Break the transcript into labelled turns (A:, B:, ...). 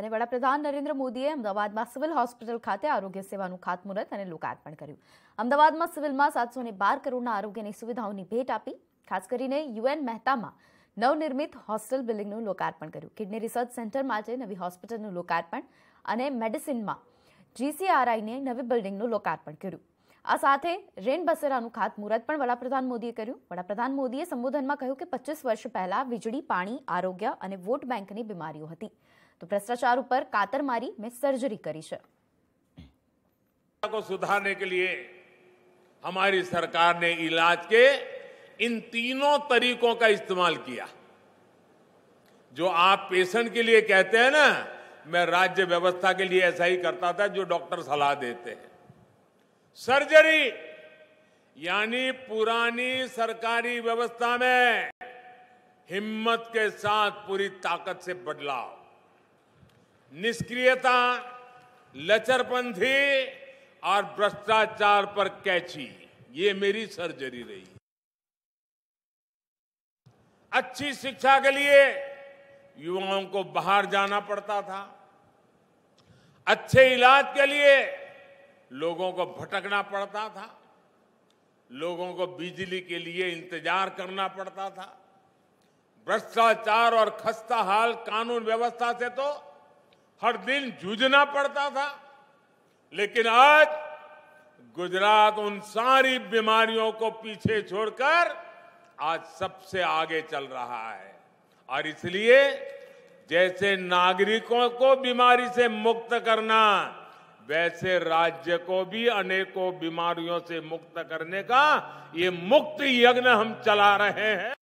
A: અને વડાપ્રધાન નરેન્દ્ર મોદીએ અમદાવાદમાં સિવિલ હોસ્પિટલ ખાતે આરોગ્ય સેવાનું ખાતમુહૂર્ત અને લોકાર્પણ કર્યું અમદાવાદમાં સિવિલમાં સાતસો ને બાર કરોડના આરોગ્યની સુવિધાઓની ભેટ આપી ખાસ કરીને યુએન મહેતામાં નવનિર્મિત હોસ્ટેલ બિલ્ડિંગનું લોકાર્પણ કર્યું કિડની રિસર્ચ સેન્ટરમાં માટે નવી હોસ્પિટલનું લોકાર્પણ અને મેડિસિનમાં જીસીઆરઆઈને નવી બિલ્ડિંગનું લોકાર્પણ કર્યું આ સાથે રેન બસેરાનું ખાતમુહૂર્ત પણ વડાપ્રધાન મોદીએ કર્યું વડાપ્રધાન મોદીએ સંબોધનમાં કહ્યું કે પચીસ વર્ષ પહેલા વીજળી પાણી આરોગ્ય અને વોટ બેંકની બીમારીઓ હતી तो भ्रष्टाचार पर कातर मारी મેં सर्जरी करी
B: को सुधारने के लिए हमारी सरकार ने इलाज के इन तीनों तरीकों का इस्तेमाल किया जो आप पेशेंट के लिए कहते हैं ना मैं राज्य व्यवस्था के लिए ऐसा ही करता था जो डॉक्टर सलाह देते हैं सर्जरी यानी पुरानी सरकारी व्यवस्था में हिम्मत के साथ पूरी ताकत से बदलाव निष्क्रियता लचरपंथी और भ्रष्टाचार पर कैची ये मेरी सर्जरी रही अच्छी शिक्षा के लिए युवाओं को बाहर जाना पड़ता था अच्छे इलाज के लिए लोगों को भटकना पड़ता था लोगों को बिजली के लिए इंतजार करना पड़ता था भ्रष्टाचार और खस्ता हाल कानून व्यवस्था से तो हर दिन जूझना पड़ता था लेकिन आज गुजरात उन सारी बीमारियों को पीछे छोड़कर आज सबसे आगे चल रहा है और इसलिए जैसे नागरिकों को बीमारी से मुक्त करना वैसे राज्य को भी अनेकों बीमारियों से मुक्त करने का ये मुक्त यज्ञ हम चला रहे हैं